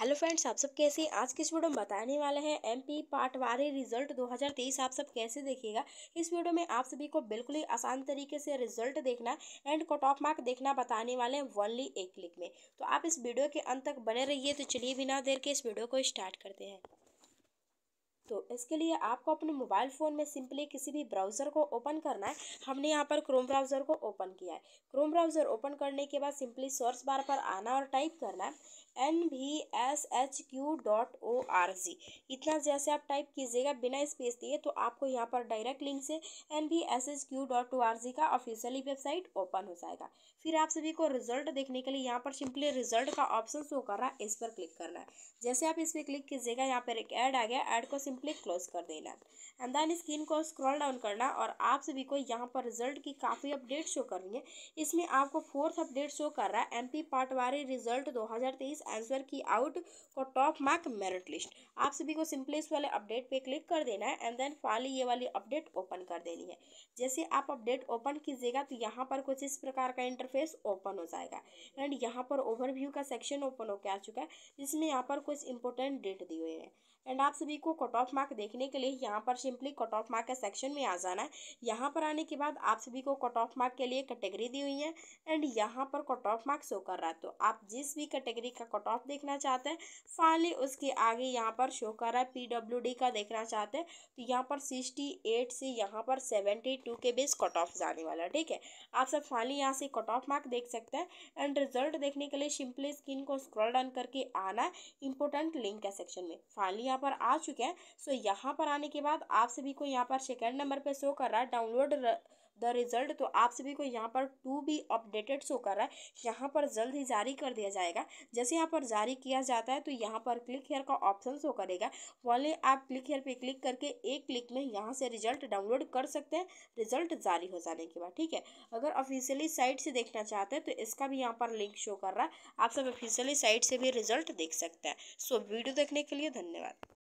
hello friends आप सब कैसे आज के इस वीडियो में बताने वाले हैं एमपी पाटवारी रिजल्ट 2023 आप सब कैसे देखिएगा इस वीडियो में आप सभी को बिल्कुल ही आसान तरीके से रिजल्ट देखना एंड को टॉप मार्क देखना बताने वाले हैं वनली एक क्लिक में तो आप इस वीडियो के अंत तक बने रहिए तो चलिए बिना देर के इस वीडियो को स्टार्ट करते हैं तो इसके लिए आपको अपने मोबाइल फ़ोन में सिंपली किसी भी ब्राउज़र को ओपन करना है हमने यहाँ पर क्रोम ब्राउज़र को ओपन किया है क्रोम ब्राउज़र ओपन करने के बाद सिंपली सर्च बार पर आना और टाइप करना है N V S H Q dot O R G इतना जैसे आप टाइप कीजिएगा बिना स्पेस दिए तो आपको यहाँ पर डायरेक्ट लिंक से N V S H Q dot O R G का ऑफिशियली वेबसाइट ओपन हो जाएगा फिर आप सभी को रिजल्ट देखने के लिए यहाँ पर सिंपली रिजल्ट का ऑप्शन शो कर रहा है इस पर क्लिक करना है जैसे आप इस पर क्लिक कीजिएगा यहाँ पर एक ऐड आ गया ऐड को सिंपली सिंपली क्लोज कर देना एंड देन स्क्रीन को स्क्रॉल डाउन करना और आप सभी को यहाँ पर रिजल्ट की काफ़ी अपडेट शो कर रही है इसमें आपको फोर्थ अपडेट शो कर रहा है MP patwari result 2023 answer key out और टॉप मार्क मेरिट लिस्ट आप सभी को सिंपली इस वाले अपडेट पे क्लिक कर देना है एंड देन फाली ये वाली अपडेट ओपन कर देनी है जैसे आप अपडेट ओपन कीजिएगा तो यहाँ पर कुछ इस प्रकार का इंटरफेस ओपन हो जाएगा एंड यहाँ पर ओवरव्यू का सेक्शन ओपन होकर आ चुका है जिसमें यहाँ पर कुछ इंपॉर्टेंट डेट दिए हुए हैं एंड आप सभी को कट ऑफ मार्क देखने के लिए यहाँ पर सिंपली कट ऑफ मार्क के सेक्शन में आ जाना है यहाँ पर आने के बाद आप सभी को कट ऑफ मार्क के लिए कैटेगरी दी हुई है एंड यहाँ पर कट ऑफ मार्क शो कर रहा है तो आप जिस भी कैटेगरी का कट ऑफ देखना चाहते हैं फाइनली उसके आगे यहाँ पर शो कर रहा है पी का देखना चाहते हैं तो यहाँ पर सिक्सटी एट से यहाँ पर सेवेंटी टू के बीच कट ऑफ जाने वाला है ठीक है आप सब फाइनली यहाँ से कट ऑफ मार्क देख सकते हैं एंड रिजल्ट देखने के लिए सिंपली स्क्रीन को स्क्रॉल डाउन करके आना है इंपॉर्टेंट लिंक है सेक्शन में फाइनली यहाँ पर आ चुके हैं सो यहाँ पर आने के बाद आप सभी को यहाँ पर सेकेंड नंबर पर शो कर रहा है डाउनलोड द रिज़ल्ट तो आप सभी को यहाँ पर टू बी अपडेटेड शो कर रहा है यहाँ पर जल्द ही जारी कर दिया जाएगा जैसे यहाँ पर जारी किया जाता है तो यहाँ पर क्लिक हेयर का ऑप्शन शो करेगा वाले आप क्लिक हेयर पे क्लिक करके एक क्लिक में यहाँ से रिजल्ट डाउनलोड कर सकते हैं रिजल्ट जारी हो जाने के बाद ठीक है अगर ऑफिशियली साइट से देखना चाहते हैं तो इसका भी यहाँ पर लिंक शो कर रहा है आप सब ऑफिशियली साइट से भी रिजल्ट देख सकते हैं सो वीडियो देखने के लिए धन्यवाद